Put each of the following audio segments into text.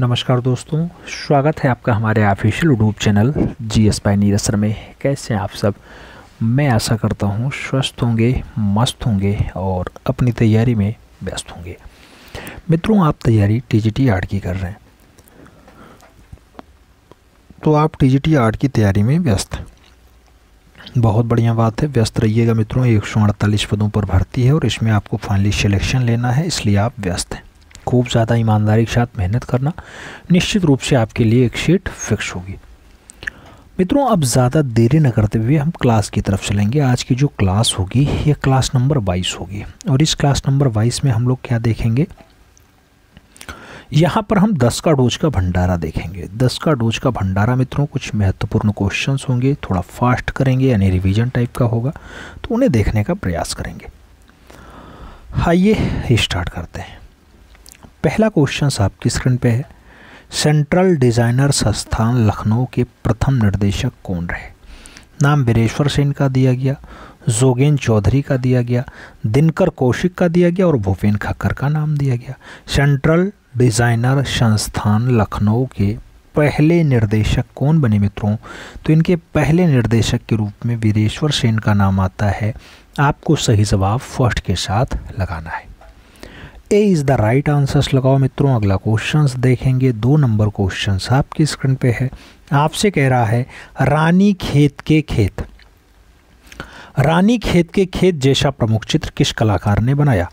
नमस्कार दोस्तों स्वागत है आपका हमारे official YouTube channel G S पाई नीरसर में कैसे हैं आप सब मैं आशा करता हूं स्वस्थ होंगे मस्त होंगे और अपनी तैयारी में व्यस्त होंगे मित्रों आप तैयारी टी जी टी आर्ट की कर रहे हैं तो आप टी जी टी आर्ट की तैयारी में व्यस्त हैं बहुत बढ़िया बात है व्यस्त रहिएगा मित्रों एक सौ अड़तालीस पदों पर भर्ती है और इसमें आपको फाइनली सिलेक्शन लेना है इसलिए आप व्यस्त हैं खूब ज़्यादा ईमानदारी के साथ मेहनत करना निश्चित रूप से आपके लिए एक शीट फिक्स होगी मित्रों अब ज़्यादा देरी न करते हुए हम क्लास की तरफ चलेंगे आज की जो क्लास होगी ये क्लास नंबर बाईस होगी और इस क्लास नंबर बाईस में हम लोग क्या देखेंगे यहाँ पर हम दस का डोज का भंडारा देखेंगे दस का डोज का भंडारा मित्रों कुछ महत्वपूर्ण क्वेश्चंस होंगे थोड़ा फास्ट करेंगे यानी रिवीजन टाइप का होगा तो उन्हें देखने का प्रयास करेंगे आइए स्टार्ट करते हैं पहला क्वेश्चन आपकी स्क्रीन पे है सेंट्रल डिज़ाइनर संस्थान लखनऊ के प्रथम निर्देशक कौन रहे नाम वीरेश्वर सेन का दिया गया जोगेन चौधरी का दिया गया दिनकर कौशिक का दिया गया और भूपेन खक्कर का नाम दिया गया सेंट्रल डिज़ाइनर संस्थान लखनऊ के पहले निर्देशक कौन बने मित्रों तो इनके पहले निर्देशक के रूप में वीरेश्वर सेन का नाम आता है आपको सही जवाब फर्स्ट के साथ लगाना है A is the right answers लगाओ मित्रों अगला क्वेश्चंस देखेंगे दो नंबर क्वेश्चंस आपकी स्क्रीन पे है आपसे कह रहा है रानी खेत के खेत रानी खेत के खेत जैसा प्रमुख चित्र किस कलाकार ने बनाया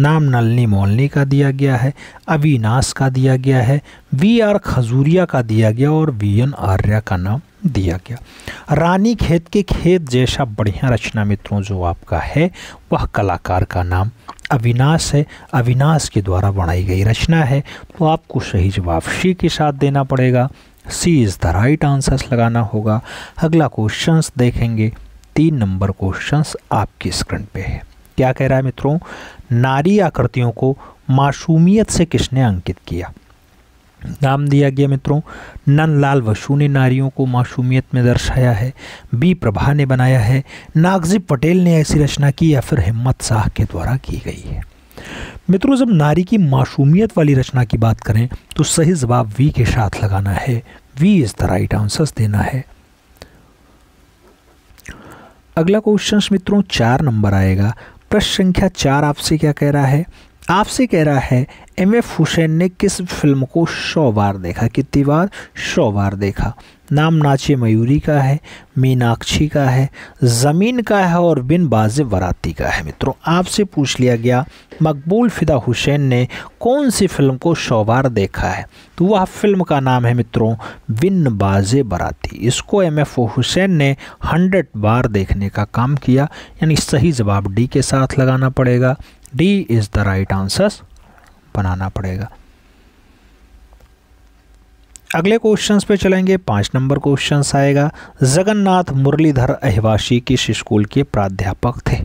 नाम नलनी मोलनी का दिया गया है अविनाश का दिया गया है वी आर खजूरिया का दिया गया और वी एन आर्या का नाम दिया गया रानी खेत के खेत जैसा बढ़िया रचना मित्रों जो आपका है वह कलाकार का नाम अविनाश है अविनाश के द्वारा बनाई गई रचना है तो आपको सही जवाब शी के साथ देना पड़ेगा C is the right answers लगाना होगा अगला क्वेश्चंस देखेंगे तीन नंबर क्वेश्चंस आपकी स्क्रीन पे है क्या कह रहा है मित्रों नारी आकृतियों को मासूमियत से किसने अंकित किया नाम दिया गया मित्रों नंदलाल वसु ने नारियों को मासूमियत में दर्शाया है बी प्रभा ने बनाया है नागजी पटेल ने ऐसी रचना की या फिर हिम्मत शाह के द्वारा की गई है मित्रों जब नारी की मासूमियत वाली रचना की बात करें तो सही जवाब वी के साथ लगाना है B is the right answers देना है अगला क्वेश्चन मित्रों चार नंबर आएगा प्रश्न संख्या चार आपसे क्या कह रहा है आपसे कह रहा है एम एफ हुसैन ने किस फिल्म को सौ बार देखा कितनी बार सौ बार देखा नाम नाचे मयूरी का है मीनाक्षी का है ज़मीन का है और बिन बाज वराती का है मित्रों आपसे पूछ लिया गया मकबूल फ़िदा हुसैन ने कौन सी फिल्म को सौ बार देखा है तो वह फिल्म का नाम है मित्रों बिन बाज बराती इसको एम एफ हुसैन ने हंड्रेड बार देखने का काम किया यानी सही जवाब डी के साथ लगाना पड़ेगा D is the right answer बनाना पड़ेगा अगले क्वेश्चंस पे चलेंगे पांच नंबर क्वेश्चंस आएगा जगन्नाथ मुरलीधर अहिवासी किस स्कूल के प्राध्यापक थे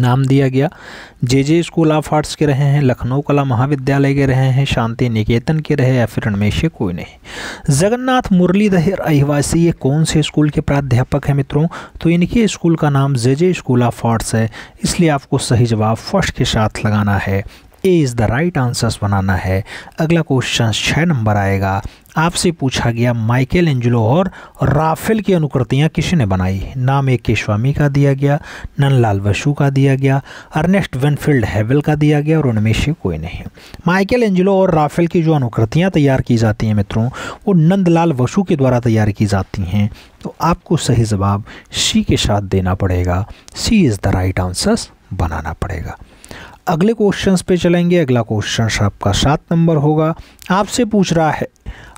नाम दिया गया J J school of arts के रहे हैं लखनऊ कला महाविद्यालय के रहे हैं शांति निकेतन के रहे या फिर इनमें से कोई नहीं जगन्नाथ मुरलीधर अहिवासी ये कौन से स्कूल के प्राध्यापक हैं मित्रों तो इनके स्कूल का नाम J J school of arts है इसलिए आपको सही जवाब फर्स्ट के साथ लगाना है A is the right answers बनाना है अगला क्वेश्चन छः नंबर आएगा आपसे पूछा गया माइकल एंजलो और राफेल की अनुकृतियाँ किसने बनाई नाम ए के स्वामी का दिया गया नंदलाल वशु का दिया गया अर्नेस्ट वेनफील्ड हैवल का दिया गया और उनमें से कोई नहीं माइकल एंजलो और राफेल की जो अनुकृतियाँ तैयार की जाती हैं मित्रों वो नंदलाल वशु के द्वारा तैयार की जाती हैं तो आपको सही जवाब सी के साथ देना पड़ेगा C is the right answers बनाना पड़ेगा अगले क्वेश्चंस पे चलेंगे अगला क्वेश्चन आपका सात नंबर होगा आपसे पूछ रहा है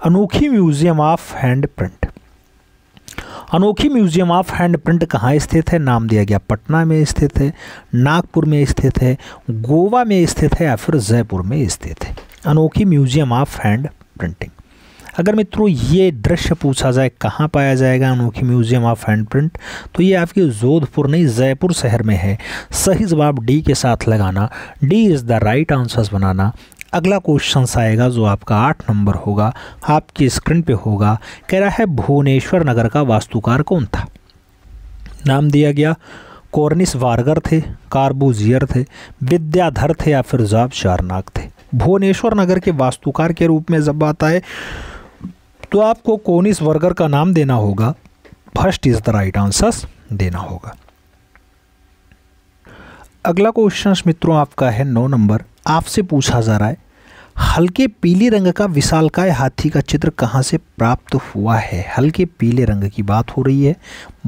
Anokhi museum of hand print Anokhi museum of hand print कहाँ स्थित है नाम दिया गया पटना में स्थित है नागपुर में स्थित है गोवा में स्थित है या फिर जयपुर में स्थित है Anokhi museum of hand printing अगर मित्रों ये दृश्य पूछा जाए कहाँ पाया जाएगा अनोखी म्यूजियम ऑफ हैंड प्रिंट तो ये आपके जोधपुर नहीं जयपुर शहर में है सही जवाब डी के साथ लगाना D is the right answers बनाना अगला क्वेश्चन आएगा जो आपका आठ नंबर होगा आपकी स्क्रीन पे होगा कह रहा है भुवनेश्वर नगर का वास्तुकार कौन था नाम दिया गया कॉर्निस वार्गर थे कार्बूजियर थे विद्याधर थे या फिर जाब शारनाक थे भुवनेश्वर नगर के वास्तुकार के रूप में जब बात आए तो आपको कोनिस वर्गर का नाम देना होगा first is the right answer देना होगा अगला क्वेश्चन मित्रों आपका है नौ नंबर आपसे पूछा जा रहा है हल्के पीले रंग का विशालकाय हाथी का चित्र कहाँ से प्राप्त हुआ है हल्के पीले रंग की बात हो रही है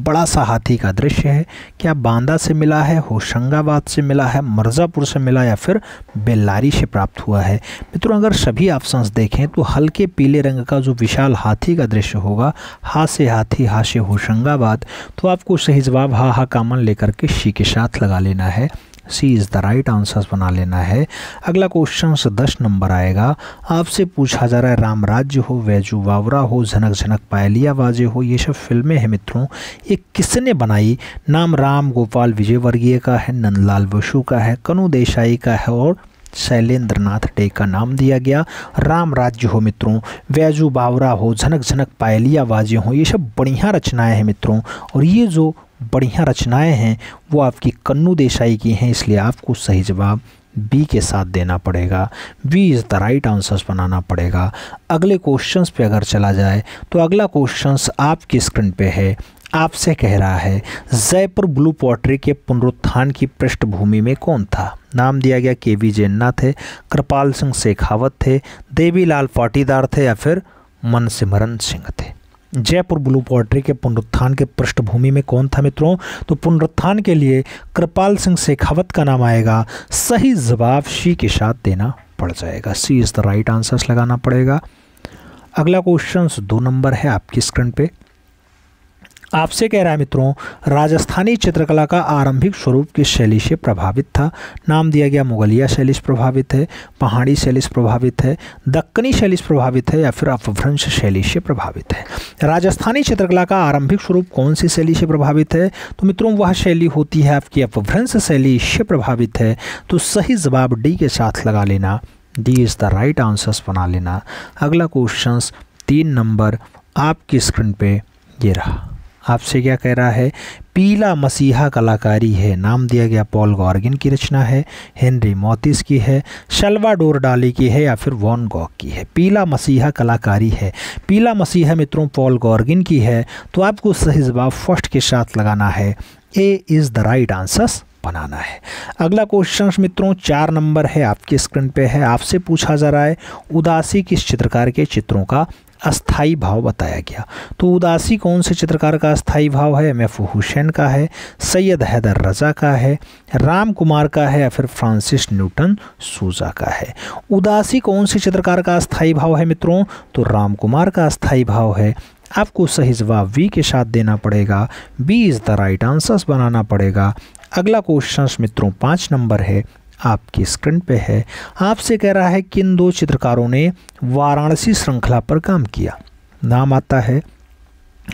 बड़ा सा हाथी का दृश्य है क्या बांदा से मिला है होशंगाबाद से मिला है मर्ज़ापुर से मिला या फिर बेल्लारी से प्राप्त हुआ है मित्रों अगर सभी ऑप्शंस देखें तो हल्के पीले रंग का जो विशाल हाथी का दृश्य होगा हा से हाथी हा से होशंगाबाद तो आपको सही जवाब हा हा कामन लेकर के शी के साथ लगा लेना है C is the right answer बना लेना है अगला क्वेश्चन दस नंबर आएगा आपसे पूछा जा रहा है राम राज्य हो वैजू वावरा हो झनक झनक पायलिया वाजे हो ये सब फिल्में हैं मित्रों ये किसने बनाई नाम राम गोपाल विजयवर्गीय का है नंदलाल बसु का है कनु देसाई का है और शैलेंद्र नाथ डे का नाम दिया गया राम राज्य हो मित्रों वैजू बावरा हो झनक झनक पायलिया वाजे हो ये सब बढ़िया रचनाएं हैं मित्रों और ये जो बढ़िया रचनाएं हैं वो आपकी कन्नू देसाई की हैं इसलिए आपको सही जवाब बी के साथ देना पड़ेगा B is the right answers बनाना पड़ेगा अगले क्वेश्चंस पे अगर चला जाए तो अगला क्वेश्चंस आपकी स्क्रीन पे है आपसे कह रहा है जयपुर ब्लू पॉटरी के पुनरुत्थान की पृष्ठभूमि में कौन था नाम दिया गया के वी जेन्ना थे कृपाल सिंह शेखावत थे देवीलाल पाटीदार थे या फिर मनसिमरन सिंह थे जयपुर ब्लू पॉटरी के पुनरुत्थान के पृष्ठभूमि में कौन था मित्रों तो पुनरुत्थान के लिए कृपाल सिंह शेखावत का नाम आएगा सही जवाब शी के साथ देना पड़ जाएगा C is the right answers लगाना पड़ेगा अगला क्वेश्चन दो नंबर है आपकी स्क्रीन पे आपसे कह रहा है मित्रों राजस्थानी चित्रकला का आरंभिक स्वरूप किस शैली से प्रभावित था नाम दिया गया मुगलिया शैली से प्रभावित है पहाड़ी शैली से प्रभावित है दक्कनी शैली से प्रभावित है या फिर अपभ्रंश शैली से प्रभावित है राजस्थानी चित्रकला का आरंभिक स्वरूप कौन सी शैली से प्रभावित है तो मित्रों वह शैली होती है आपकी अपभ्रंश शैली से प्रभावित है तो सही जवाब डी के साथ लगा लेना D is the right answers बना लेना अगला क्वेश्चन तीन नंबर आपकी स्क्रीन पर ये रहा आपसे क्या कह रहा है पीला मसीहा कलाकारी है नाम दिया गया पॉल गॉर्गिन की रचना है हेनरी मोतिस की है शलवा डोर डाली की है या फिर वॉन गॉक की है पीला मसीहा कलाकारी है पीला मसीहा मित्रों पॉल गॉर्गिन की है तो आपको सही जवाब फर्स्ट के साथ लगाना है A is the right answers बनाना है अगला क्वेश्चन मित्रों चार नंबर है आपके स्क्रीन पे है आपसे पूछा जा रहा है उदासी किस चित्रकार के चित्रों का अस्थाई भाव बताया गया तो उदासी कौन से चित्रकार का अस्थाई भाव है एम एफ हुसैन का है सैयद हैदर रज़ा का है राम कुमार का है या फिर फ्रांसिस न्यूटन सूजा का है उदासी कौन से चित्रकार का अस्थाई भाव है मित्रों तो राम कुमार का अस्थाई भाव है आपको सही जवाब वी के साथ देना पड़ेगा B is the right answers बनाना पड़ेगा अगला क्वेश्चन मित्रों पाँच नंबर है आपकी स्क्रीन पे है आपसे कह रहा है किन दो चित्रकारों ने वाराणसी श्रृंखला पर काम किया नाम आता है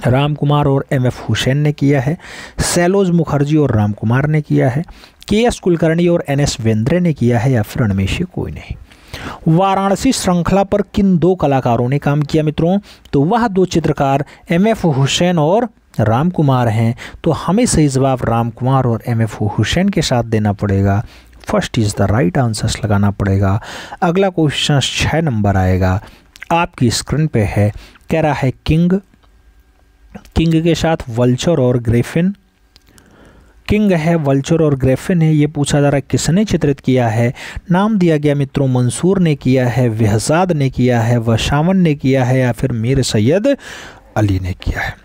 राम कुमार और एम एफ हुसैन ने किया है सैलोज मुखर्जी और राम कुमार ने किया है के एस कुलकर्णी और एन एस वेंद्रे ने किया है या फिर रणमेश कोई नहीं वाराणसी श्रृंखला पर किन दो कलाकारों ने काम किया मित्रों तो वह दो चित्रकार एम एफ हुसैन और राम कुमार हैं तो हमें सही जवाब राम कुमार और एम एफ हुसैन के साथ देना पड़ेगा first is the right answers लगाना पड़ेगा अगला क्वेश्चन छः नंबर आएगा आपकी स्क्रीन पे है कह रहा है किंग किंग के साथ वल्चर और ग्रेफिन किंग है वल्चर और ग्रेफिन है ये पूछा जा रहा है किसने चित्रित किया है नाम दिया गया मित्रों मंसूर ने किया है वहजाद ने किया है वशावन ने किया है या फिर मीर सैयद अली ने किया है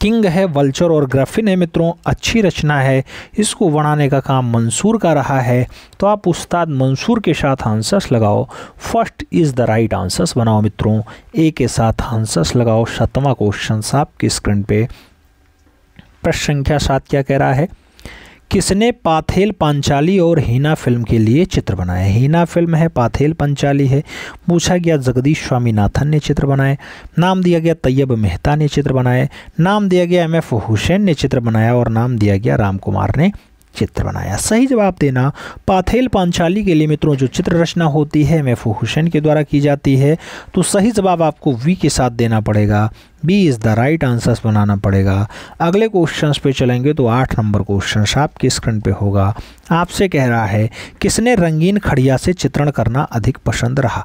किंग है वल्चर और ग्रफिन है मित्रों अच्छी रचना है इसको बनाने का काम मंसूर का रहा है तो आप उस्ताद मंसूर के साथ आंसर्स लगाओ first is the right answers बनाओ मित्रों ए के साथ आंसर्स लगाओ सतवा क्वेश्चन आपकी स्क्रीन पे प्रश्न संख्या सात क्या कह रहा है किसने पाथेल पांचाली और हीना फिल्म के लिए चित्र बनाए हीना फिल्म है पाथेल पांचाली है पूछा गया जगदीश स्वामीनाथन ने चित्र बनाए नाम दिया गया तैयब मेहता ने चित्र बनाए नाम दिया गया एम एफ हुसैन ने चित्र बनाया और नाम दिया गया राम कुमार ने चित्र बनाया सही जवाब देना पाथेल पांचाली के लिए मित्रों जो चित्र रचना होती है एम एफ हुसैन के द्वारा की जाती है तो सही जवाब आपको वी के साथ देना पड़ेगा B is the right answers बनाना पड़ेगा अगले क्वेश्चंस पे चलेंगे तो आठ नंबर क्वेश्चन आपके स्क्रीन पे होगा आपसे कह रहा है किसने रंगीन खड़िया से चित्रण करना अधिक पसंद रहा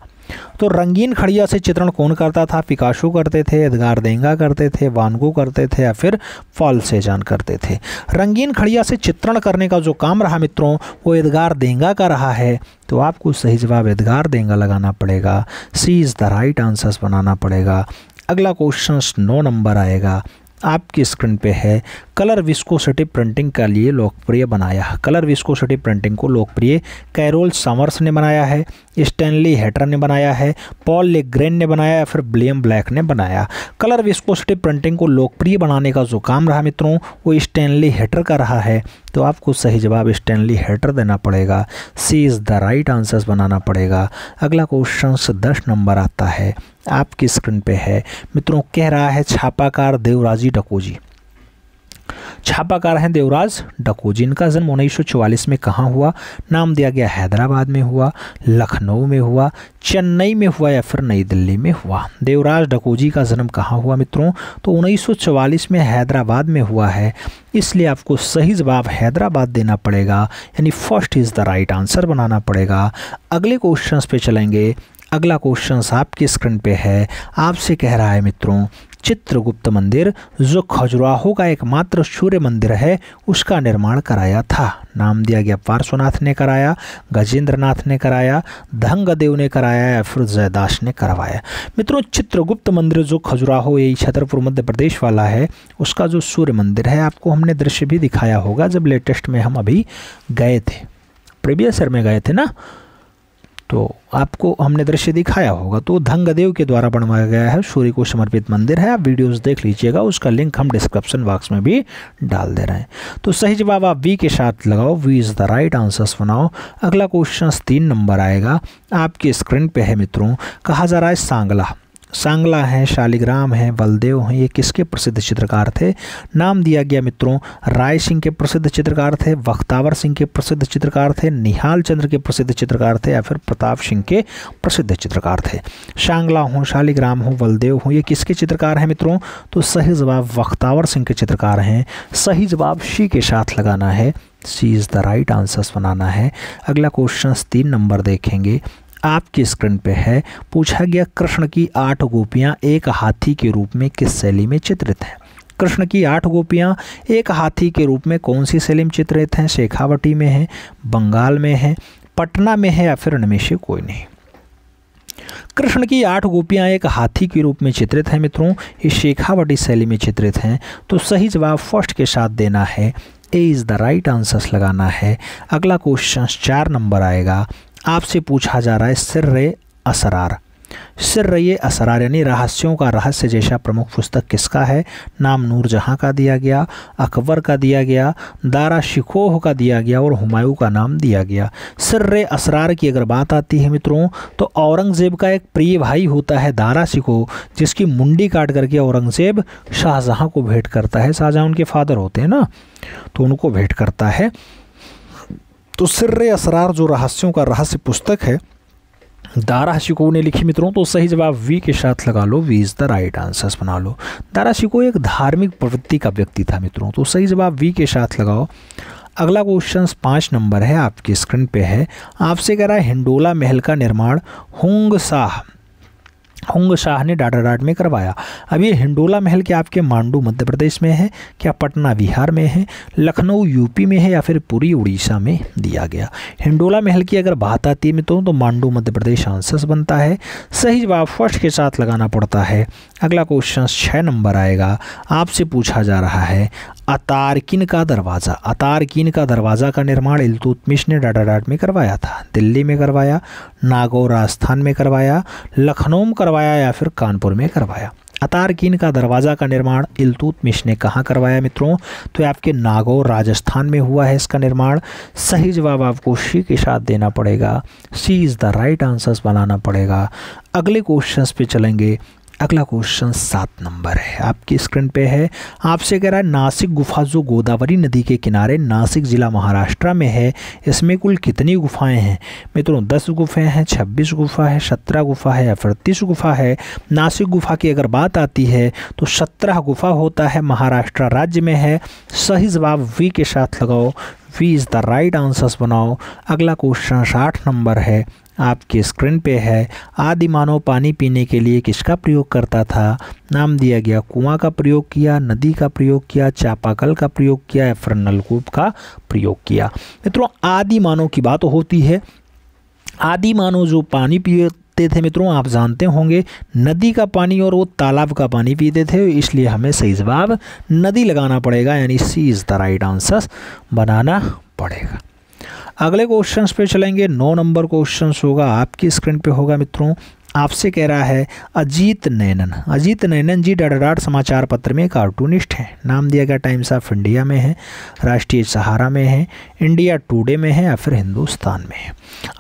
तो रंगीन खड़िया से चित्रण कौन करता था पिकाशो करते थे एदगार देंगा करते थे वानगो करते थे या फिर फॉल सेजान करते थे रंगीन खड़िया से चित्रण करने का जो काम रहा मित्रों वो एदगार देंगा का रहा है तो आपको सही जवाब एदगार देंगा लगाना पड़ेगा C is the right answers बनाना पड़ेगा अगला क्वेश्चन नौ नंबर आएगा आपकी स्क्रीन पे है कलर विस्कोसिटी प्रिंटिंग के लिए लोकप्रिय बनाया कलर विस्कोसिटी प्रिंटिंग को लोकप्रिय कैरोल समर्स ने बनाया है स्टैनली हेटर ने बनाया है पॉल लेग्रेन ने बनाया या फिर ब्लियम ब्लैक ने बनाया कलर विस्कोसिटी प्रिंटिंग को लोकप्रिय बनाने का जो काम रहा मित्रों वो स्टैनली हेटर का रहा है तो आपको सही जवाब स्टैनली हेटर देना पड़ेगा C is the right answers बनाना पड़ेगा अगला क्वेश्चन दस नंबर आता है आपकी स्क्रीन पे है मित्रों कह रहा है छापाकार देवराजी डकोजी छापाकार हैं देवराज डको जिनका जन्म उन्नीस में कहाँ हुआ नाम दिया गया हैदराबाद में हुआ लखनऊ में हुआ चेन्नई में हुआ या फिर नई दिल्ली में हुआ देवराज डकोजी का जन्म कहाँ हुआ मित्रों तो 1944 में हैदराबाद में हुआ है इसलिए आपको सही जवाब हैदराबाद देना पड़ेगा यानी first is the right answer बनाना पड़ेगा अगले क्वेश्चन पे चलेंगे अगला क्वेश्चन आपकी स्क्रीन पे है आपसे कह रहा है मित्रों चित्रगुप्त मंदिर जो खजुराहो का एकमात्र सूर्य मंदिर है उसका निर्माण कराया था नाम दिया गया पार्श्वनाथ ने कराया गजेंद्रनाथ ने कराया धंगदेव ने कराया या फिर जयदास ने करवाया मित्रों चित्रगुप्त मंदिर जो खजुराहो यही छतरपुर मध्य प्रदेश वाला है उसका जो सूर्य मंदिर है आपको हमने दृश्य भी दिखाया होगा जब लेटेस्ट में हम अभी गए थे प्रीवियस ईयर में गए थे ना तो आपको हमने दृश्य दिखाया होगा तो धंगदेव के द्वारा बनवाया गया है सूर्य को समर्पित मंदिर है आप वीडियोस देख लीजिएगा उसका लिंक हम डिस्क्रिप्शन बॉक्स में भी डाल दे रहे हैं तो सही जवाब आप वी के साथ लगाओ V is the right answers बनाओ अगला क्वेश्चन तीन नंबर आएगा आपकी स्क्रीन पे है मित्रों कहा जा रहा है सांगला सांगला हैं शालिग्राम हैं बलदेव हैं ये किसके प्रसिद्ध चित्रकार थे नाम दिया गया मित्रों राय सिंह के प्रसिद्ध चित्रकार थे वक्तावर सिंह के प्रसिद्ध चित्रकार थे निहाल चंद्र के प्रसिद्ध चित्रकार थे या फिर प्रताप सिंह के प्रसिद्ध चित्रकार थे शांगला हों शालिग्राम हों बलदेव हों ये किसके चित्रकार हैं मित्रों तो सही जवाब वख्तावर सिंह के चित्रकार हैं सही जवाब शी के साथ लगाना है C is the right answers बनाना है अगला क्वेश्चन तीन नंबर देखेंगे आपकी स्क्रीन पे है पूछा गया कृष्ण की आठ गोपियाँ एक हाथी के रूप में किस शैली में चित्रित हैं कृष्ण की आठ गोपियाँ एक हाथी के रूप में कौन सी शैली में चित्रित हैं शेखावटी में है बंगाल में है पटना में है या फिर उनमें से कोई नहीं कृष्ण की आठ गोपियाँ एक हाथी के रूप में चित्रित हैं मित्रों ये शेखावटी शैली में चित्रित हैं तो सही जवाब फर्स्ट के साथ देना है A is the right answers लगाना है अगला क्वेश्चन चार नंबर आएगा आपसे पूछा जा रहा है रे असरार सिर रे असरार यानी रहस्यों का रहस्य जैसा प्रमुख पुस्तक किसका है नाम नूरजहाँ का दिया गया अकबर का दिया गया दारा शिकोह का दिया गया और हुमायूं का नाम दिया गया रे असरार की अगर बात आती है मित्रों तो औरंगज़ेब का एक प्रिय भाई होता है दारा शिकोह जिसकी मुंडी काट करके औरंगज़ेब शाहजहाँ को भेंट करता है शाहजहाँ उनके फादर होते हैं ना तो उनको भेंट करता है तो सिर्र असरार जो रहस्यों का रहस्य पुस्तक है दारा शिको ने लिखी मित्रों तो सही जवाब वी के साथ लगा लो V is the right answers बना लो दारा शिको एक धार्मिक प्रवृत्ति का व्यक्ति था मित्रों तो सही जवाब वी के साथ लगाओ अगला क्वेश्चन पाँच नंबर है आपकी स्क्रीन पे है आपसे कह रहा है हिंडोला महल का निर्माण होंग शाह हुंग शाह ने डाडाडाट में करवाया अब ये हिंडोला महल क्या आपके मांडू मध्य प्रदेश में है क्या पटना बिहार में है लखनऊ यूपी में है या फिर पूरी उड़ीसा में दिया गया हिंडोला महल की अगर बात आती है मित्रों तो मांडू मध्य प्रदेश आंसर्स बनता है सही जवाब फर्स्ट के साथ लगाना पड़ता है अगला क्वेश्चन छः नंबर आएगा आपसे पूछा जा रहा है अतारकिन का दरवाज़ा अतारकिन का दरवाज़ा का निर्माण इलतुतमिश ने डाटा डाट में करवाया था दिल्ली में करवाया नागौर राजस्थान में करवाया लखनऊ में करवाया या फिर कानपुर में करवाया अतारकिन का दरवाज़ा का निर्माण इलतुतमिश ने कहाँ करवाया मित्रों तो आपके नागौर राजस्थान में हुआ है इसका निर्माण सही जवाब आपको शी के साथ देना पड़ेगा C is the right answers बनाना पड़ेगा अगले क्वेश्चंस पे चलेंगे अगला क्वेश्चन सात नंबर है आपकी स्क्रीन पे है आपसे कह रहा है नासिक गुफा जो गोदावरी नदी के किनारे नासिक ज़िला महाराष्ट्र में है इसमें कुल कितनी गुफाएं हैं मित्रों दस गुफाएं हैं छब्बीस गुफा है सत्रह गुफा है अड़तीस गुफा है नासिक गुफा की अगर बात आती है तो सत्रह गुफा होता है महाराष्ट्र राज्य में है सही जवाब वी के साथ लगाओ V is the right answers बनाओ अगला क्वेश्चन साठ नंबर है आपकी स्क्रीन पे है आदि मानव पानी पीने के लिए किसका प्रयोग करता था नाम दिया गया कुआं का प्रयोग किया नदी का प्रयोग किया चापाकल का प्रयोग किया या फिर नलकूप का प्रयोग किया मित्रों आदि मानव की बात होती है आदि मानव जो पानी पिए पीते थे मित्रों आप जानते होंगे नदी का पानी और वो तालाब का पानी पीते थे इसलिए हमें सही जवाब नदी लगाना पड़ेगा यानी C is the right answer बनाना पड़ेगा अगले क्वेश्चन पे चलेंगे नौ नंबर क्वेश्चन होगा आपकी स्क्रीन पे होगा मित्रों आपसे कह रहा है अजीत नैनन अजीत नैनन जी डाडाडाट समाचार पत्र में कार्टूनिस्ट हैं नाम दिया गया टाइम्स ऑफ इंडिया में है राष्ट्रीय सहारा में है इंडिया टुडे में है या फिर हिंदुस्तान में है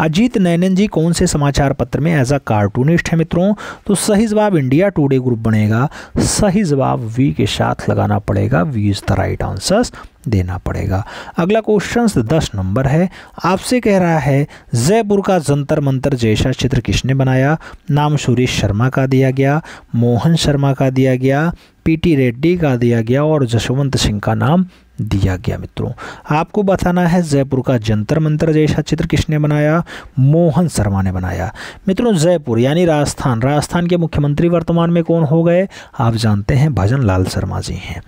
अजीत नैनन जी कौन से समाचार पत्र में एज अ कार्टूनिस्ट है मित्रों तो सही जवाब इंडिया टुडे ग्रुप बनेगा सही जवाब वी के साथ लगाना पड़ेगा V is the right answers देना पड़ेगा अगला क्वेश्चन दस नंबर है आपसे कह रहा है जयपुर का जंतर मंतर जैसा चित्र किसने बनाया नाम सूर्य शर्मा का दिया गया मोहन शर्मा का दिया गया पीटी रेड्डी का दिया गया और जसवंत सिंह का नाम दिया गया मित्रों आपको बताना है जयपुर का जंतर मंतर जैसा चित्र किसने बनाया मोहन शर्मा ने बनाया मित्रों जयपुर यानी राजस्थान राजस्थान के मुख्यमंत्री वर्तमान में कौन हो गए आप जानते हैं भजन लाल शर्मा जी हैं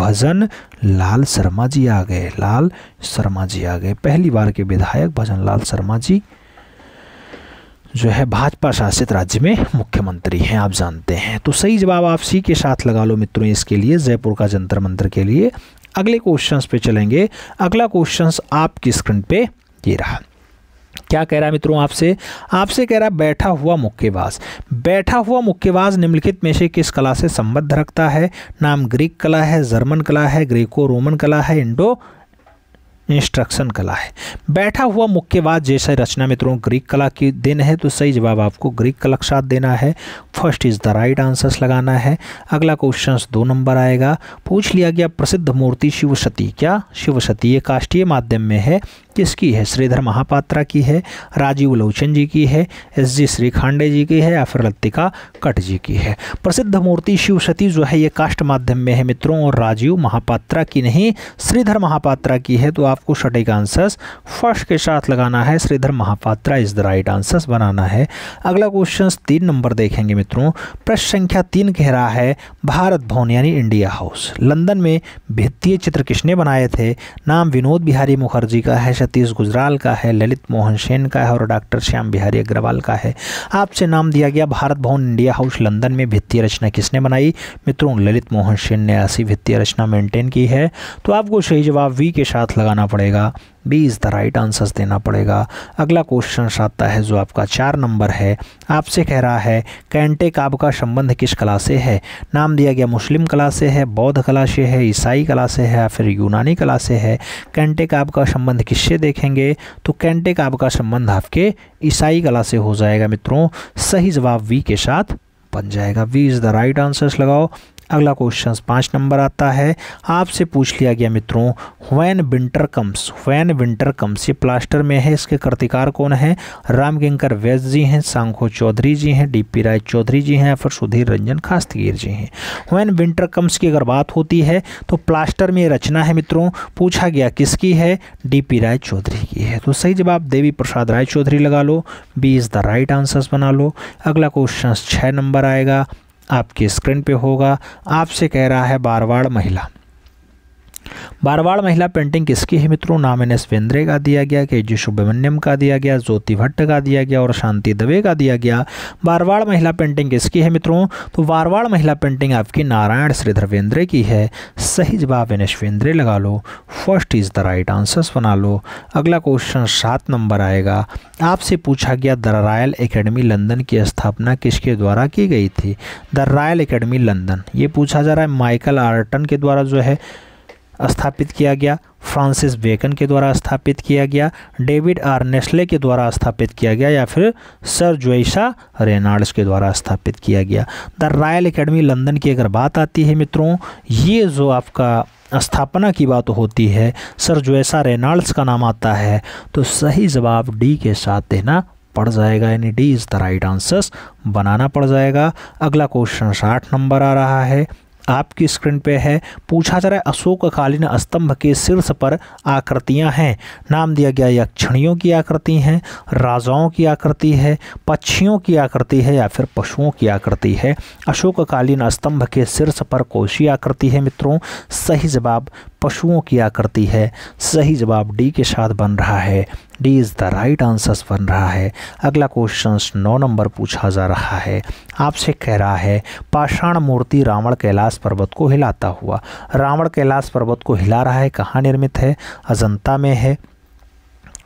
भजन लाल शर्मा जी आ गए लाल शर्मा जी आ गए पहली बार के विधायक भजन लाल शर्मा जी जो है भाजपा शासित राज्य में मुख्यमंत्री हैं आप जानते हैं तो सही जवाब आप सी के साथ लगा लो मित्रों इसके लिए जयपुर का जंतर मंत्र के लिए अगले क्वेश्चंस पे चलेंगे अगला क्वेश्चंस आपकी स्क्रीन पे ये रहा क्या कह रहा है मित्रों आपसे आपसे कह रहा है बैठा हुआ मुक्केबाज बैठा हुआ मुक्केबाज निम्नलिखित में से किस कला से संबद्ध रखता है नाम ग्रीक कला है जर्मन कला है ग्रीको रोमन कला है इंडो इंस्ट्रक्शन कला है बैठा हुआ मुक्केबाज जैसे रचना मित्रों ग्रीक कला की देन है तो सही जवाब आपको ग्रीक कला के साथ देना है first is the right answers लगाना है अगला क्वेश्चन दो नंबर आएगा पूछ लिया गया प्रसिद्ध मूर्ति शिव सती क्या शिव सती ये काष्टीय माध्यम में है किसकी है श्रीधर महापात्रा की है राजीव लोचन जी की है एस जी श्रीखांडे जी की है या फिर लतिका कट जी की है प्रसिद्ध मूर्ति शिव सती जो है ये काष्ट माध्यम में है मित्रों और राजीव महापात्रा की नहीं श्रीधर महापात्रा की है तो आप आपको सटीक आंसर्स फर्स्ट के साथ लगाना है Shridhar Mahapatra is the right answers बनाना है अगला क्वेश्चन तीन नंबर देखेंगे मित्रों प्रश्न संख्या तीन कह रहा है भारत भवन यानी इंडिया हाउस लंदन में भित्तीय चित्र किसने बनाए थे नाम विनोद बिहारी मुखर्जी का है सतीश गुजराल का है ललित मोहन सेन का है और डॉक्टर श्याम बिहारी अग्रवाल का है आपसे नाम दिया गया भारत भवन इंडिया हाउस लंदन में भित्तीय रचना किसने बनाई मित्रों ललित मोहन सेन ने ऐसी भित्तीय रचना मेंटेन की है तो आपको सही जवाब वी के साथ लगाना पड़ेगा B is the right answers देना पड़ेगा अगला क्वेश्चन आता है जो आपका चार नंबर है आपसे कह रहा है कैंटे काब का संबंध किस कला से है नाम दिया गया मुस्लिम कला से है बौद्ध कला से है ईसाई कला से है या फिर यूनानी कला से है कैंटे काब का संबंध किससे देखेंगे तो कैंटे काब का संबंध आपके ईसाई कला से हो जाएगा मित्रों सही जवाब वी के साथ बन जाएगा V is the right answers लगाओ अगला क्वेश्चन पाँच नंबर आता है आपसे पूछ लिया गया मित्रों when winter comes when winter comes ये प्लास्टर में है इसके कृतिकार कौन है राम किंकर वैस जी हैं सांखो चौधरी जी हैं डी पी राय चौधरी जी हैं फिर सुधीर रंजन खास्तगीर जी हैं वैन विंटर कम्स की अगर बात होती है तो प्लास्टर में रचना है मित्रों पूछा गया किसकी है डी पी राय चौधरी की है तो सही जवाब देवी प्रसाद राय चौधरी लगा लो B is the right answers बना लो अगला क्वेश्चन छः नंबर आएगा आपकी स्क्रीन पे होगा आपसे कह रहा है बार बार महिला बारवाड़ महिला पेंटिंग किसकी है मित्रों नाम एन एस वेंद्रे का दिया गया के जी सुब्रमण्यम का दिया गया ज्योति भट्ट का दिया गया और शांति दवे का दिया गया बारवाड़ महिला पेंटिंग किसकी है मित्रों तो बारवाड़ महिला पेंटिंग आपकी नारायण श्रीधर वेंद्रे की है सही जवाब एन एस वेंद्रे लगा लो first is the right answers बना लो अगला क्वेश्चन सात नंबर आएगा आपसे पूछा गया द रॉयल एकेडमी लंदन की स्थापना किसके द्वारा की गई थी द रॉयल एकेडमी लंदन ये पूछा जा रहा है माइकल आर्टन के द्वारा जो है स्थापित किया गया फ्रांसिस बेकन के द्वारा स्थापित किया गया डेविड आर नेस्ले के द्वारा स्थापित किया गया या फिर सर जोइसा रेनाल्ड्स के द्वारा स्थापित किया गया द रॉयल एकेडमी लंदन की अगर बात आती है मित्रों ये जो आपका स्थापना की बात होती है सर जोएसा रेनाल्ड्स का नाम आता है तो सही जवाब डी के साथ देना पड़ जाएगा यानी D is the right answers बनाना पड़ जाएगा अगला क्वेश्चन साठ नंबर आ रहा है आपकी स्क्रीन पे है पूछा जा रहा है अशोककालीन स्तंभ के शीर्ष पर आकृतियां हैं नाम दिया गया यक्षणियों की आकृति हैं राजाओं की आकृति है पक्षियों की आकृति है या फिर पशुओं की आकृति है अशोककालीन स्तंभ के शीर्ष पर कोशी आकृति है मित्रों सही जवाब पशुओं की करती है सही जवाब डी के साथ बन रहा है D is the right answers बन रहा है अगला क्वेश्चन नौ नंबर पूछा जा रहा है आपसे कह रहा है पाषाण मूर्ति रावण कैलाश पर्वत को हिलाता हुआ रावण कैलाश पर्वत को हिला रहा है कहाँ निर्मित है अजंता में है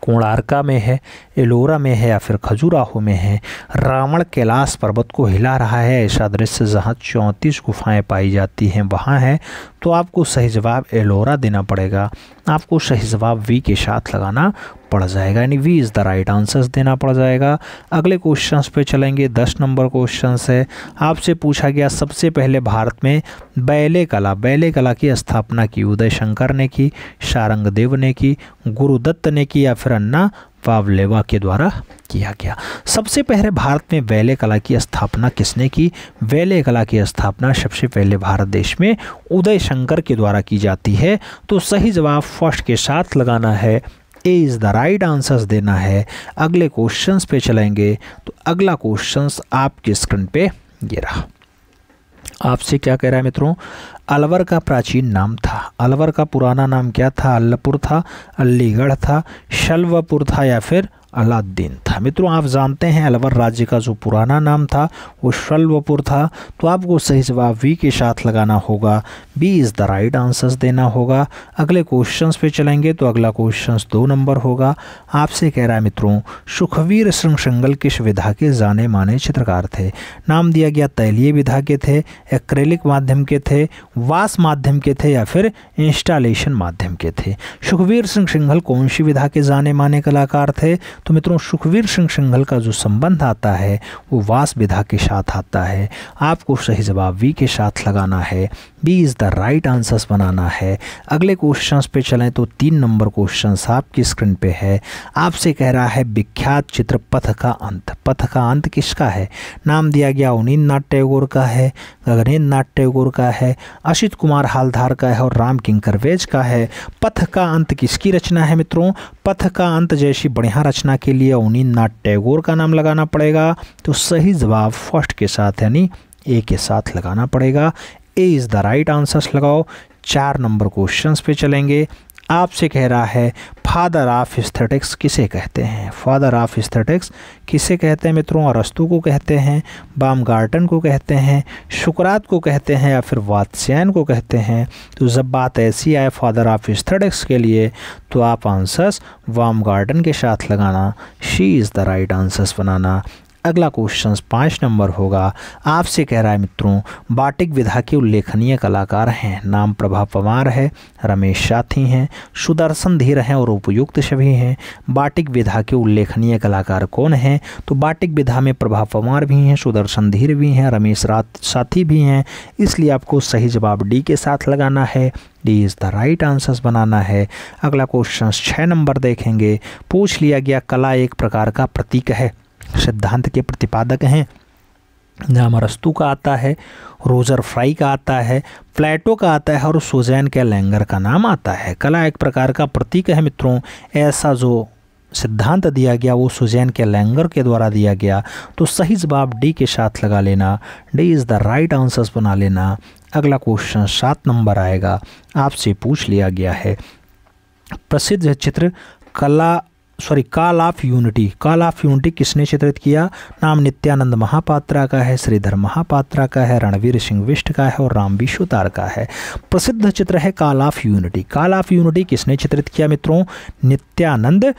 कोणार्का में है एलोरा में है या फिर खजुराहो में है रावण कैलाश पर्वत को हिला रहा है ऐसा दृश्य जहाँ चौंतीस गुफाएँ पाई जाती हैं वहाँ है तो आपको सही जवाब एलोरा देना पड़ेगा आपको सही जवाब वी के साथ लगाना पड़ जाएगा यानी V is the right answers देना पड़ जाएगा अगले क्वेश्चंस पे चलेंगे दस नंबर क्वेश्चन है आपसे पूछा गया सबसे पहले भारत में बैले कला बैले कला की स्थापना की उदय शंकर ने की शारंगदेव ने की गुरुदत्त ने की या फिर अन्ना पावलेवा के द्वारा किया गया सबसे पहले भारत में वैले कला की स्थापना किसने की वैले कला की स्थापना सबसे पहले भारत देश में उदय शंकर के द्वारा की जाती है तो सही जवाब फर्स्ट के साथ लगाना है A is the right answers देना है अगले क्वेश्चंस पे चलेंगे तो अगला क्वेश्चंस आपके स्क्रीन पे ये रहा आपसे क्या कह रहा है मित्रों अलवर का प्राचीन नाम था अलवर का पुराना नाम क्या था अल्लपुर था अलीगढ़ था शलवपुर था या फिर अलाद्दीन था मित्रों आप जानते हैं अलवर राज्य का जो पुराना नाम था वो शल्वपुर था तो आपको सही जवाब वी के साथ लगाना होगा B is the right answers देना होगा अगले क्वेश्चंस पे चलेंगे तो अगला क्वेश्चंस दो नंबर होगा आपसे कह रहा है मित्रों सुखवीर सिंह संगल किस विधा के जाने माने चित्रकार थे नाम दिया गया तैलीय विधा के थे एक्रेलिक माध्यम के थे वास माध्यम के थे या फिर इंस्टॉलेशन माध्यम के थे सुखवीर सिंह सिंघल कौन सी विधा के जाने माने कलाकार थे तो मित्रों सुखवीर सिंह सिंघल का जो संबंध आता है वो वास विधा के साथ आता है आपको सही जवाब वी के साथ लगाना है B is the right answers बनाना है अगले क्वेश्चंस पे चलें तो तीन नंबर क्वेश्चंस आपकी स्क्रीन पे है आपसे कह रहा है विख्यात चित्र पथ का अंत पथ का अंत किसका है नाम दिया गया उनीन नाथ टैगोर का है गगनेन्द्र नाथ टैगोर का है अशित कुमार हालधार का है और राम किंकर वेज का है पथ का अंत किसकी रचना है मित्रों पथ का अंत जैसी बढ़िया रचना के लिए उनीन नाथ टैगोर का नाम लगाना पड़ेगा तो सही जवाब फर्स्ट के साथ यानी ए के साथ लगाना पड़ेगा A is the right answers लगाओ चार नंबर क्वेश्चंस पे चलेंगे आपसे कह रहा है फादर ऑफ स्थेटिक्स किसे कहते हैं फादर ऑफ स्थेटिक्स किसे कहते हैं मित्रों अरस्तु को कहते हैं बाम गार्टन को कहते हैं शुक्रात को कहते हैं या फिर वात्स्यायन को कहते हैं तो जब बात ऐसी आए फादर ऑफ स्थेटिक्स के लिए तो आप आंसर्स वाम गार्डन के साथ लगाना C is the right answers बनाना अगला क्वेश्चन पाँच नंबर होगा आपसे कह रहा है मित्रों बाटिक विधा के उल्लेखनीय कलाकार हैं नाम प्रभा पवार है रमेश साथी हैं सुदर्शन धीर हैं और उपयुक्त छवि हैं बाटिक विधा के उल्लेखनीय कलाकार कौन हैं तो बाटिक विधा में प्रभा पवार भी हैं सुदर्शन धीर भी हैं रमेश रात साथी भी हैं इसलिए आपको सही जवाब डी के साथ लगाना है D is the right answers बनाना है अगला क्वेश्चन छः नंबर देखेंगे पूछ लिया गया कला एक प्रकार का प्रतीक है सिद्धांत के प्रतिपादक हैं जहाँ अरस्तु का आता है रोजर फ्राई का आता है प्लेटो का आता है और सोजैन के लैंगर का नाम आता है कला एक प्रकार का प्रतीक है मित्रों ऐसा जो सिद्धांत दिया गया वो सुजैन के लैंगर के द्वारा दिया गया तो सही जवाब डी के साथ लगा लेना D is the right answers बना लेना अगला क्वेश्चन सात नंबर आएगा आपसे पूछ लिया गया है प्रसिद्ध चित्र कला sorry call of unity call of unity किसने चित्रित किया नाम नित्यानंद महापात्रा का है श्रीधर महापात्रा का है रणवीर सिंह विष्ट का है और राम विश्वतार का है प्रसिद्ध चित्र है call of unity call of unity किसने चित्रित किया मित्रों नित्यानंद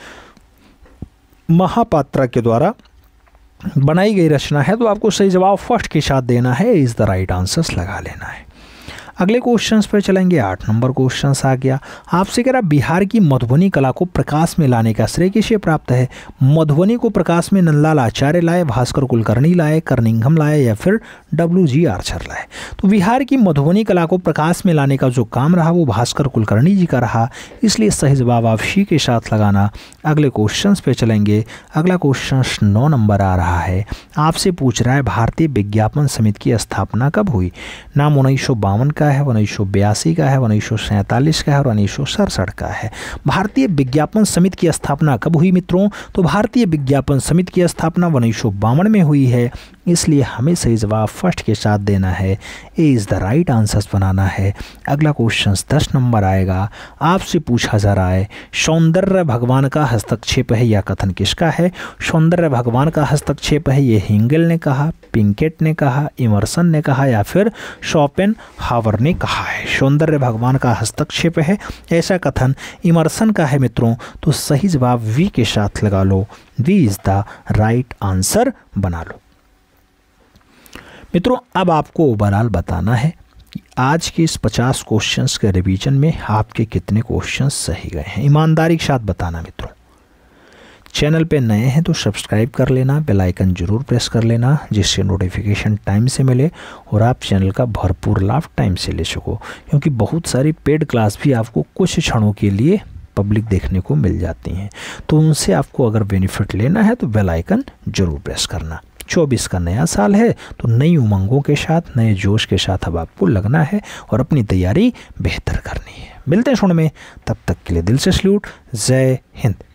महापात्रा के द्वारा बनाई गई रचना है तो आपको सही जवाब फर्स्ट के साथ देना है इज़ द राइट आंसर्स लगा लेना है अगले क्वेश्चन पर चलेंगे आठ नंबर क्वेश्चन आ गया आपसे कह रहा बिहार की मधुबनी कला को प्रकाश में लाने का श्रेय किसे प्राप्त है मधुबनी को प्रकाश में नंदलाल आचार्य लाए भास्कर कुलकर्णी लाए करनिंघम लाए या फिर डब्ल्यू जी आर्चर लाए तो बिहार की मधुबनी कला को प्रकाश में लाने का जो काम रहा वो भास्कर कुलकर्णी जी का रहा इसलिए सहज बाबा के साथ लगाना अगले क्वेश्चंस पे चलेंगे अगला क्वेश्चन नौ नंबर आ रहा है आपसे पूछ रहा है भारतीय विज्ञापन समिति की स्थापना कब हुई नाम उन्नीस का है उन्नीस का है उन्नीस का है और उन्नीस का है भारतीय विज्ञापन समिति की स्थापना कब हुई मित्रों तो भारतीय विज्ञापन समिति की स्थापना उन्नीस में हुई है इसलिए हमें सही जवाब फर्स्ट के साथ देना है A is the right answers बनाना है अगला क्वेश्चन दस नंबर आएगा आपसे पूछा जा रहा है सौंदर्य भगवान का हस्तक्षेप है या कथन किसका है सौंदर्य भगवान का हस्तक्षेप है ये हिंगल ने कहा पिंकेट ने कहा इमरसन ने कहा या फिर शॉपेन हावर ने कहा है सौंदर्य भगवान का हस्तक्षेप है ऐसा कथन इमरसन का है मित्रों तो सही जवाब वी के साथ लगा लो V is the right answer बना लो मित्रों अब आपको ओवरऑल बताना है कि आज के इस पचास क्वेश्चंस के रिवीजन में आपके कितने क्वेश्चन सही गए हैं ईमानदारी के साथ बताना मित्रों चैनल पे नए हैं तो सब्सक्राइब कर लेना बेल आइकन जरूर प्रेस कर लेना जिससे नोटिफिकेशन टाइम से मिले और आप चैनल का भरपूर लाभ टाइम से ले सको क्योंकि बहुत सारी पेड क्लास भी आपको कुछ क्षणों के लिए पब्लिक देखने को मिल जाती हैं तो उनसे आपको अगर बेनिफिट लेना है तो बेल आइकन जरूर प्रेस करना चौबीस का नया साल है तो नई उमंगों के साथ नए जोश के साथ अब आपको लगना है और अपनी तैयारी बेहतर करनी है मिलते हैं सुन में तब तक के लिए दिल से सल्यूट जय हिंद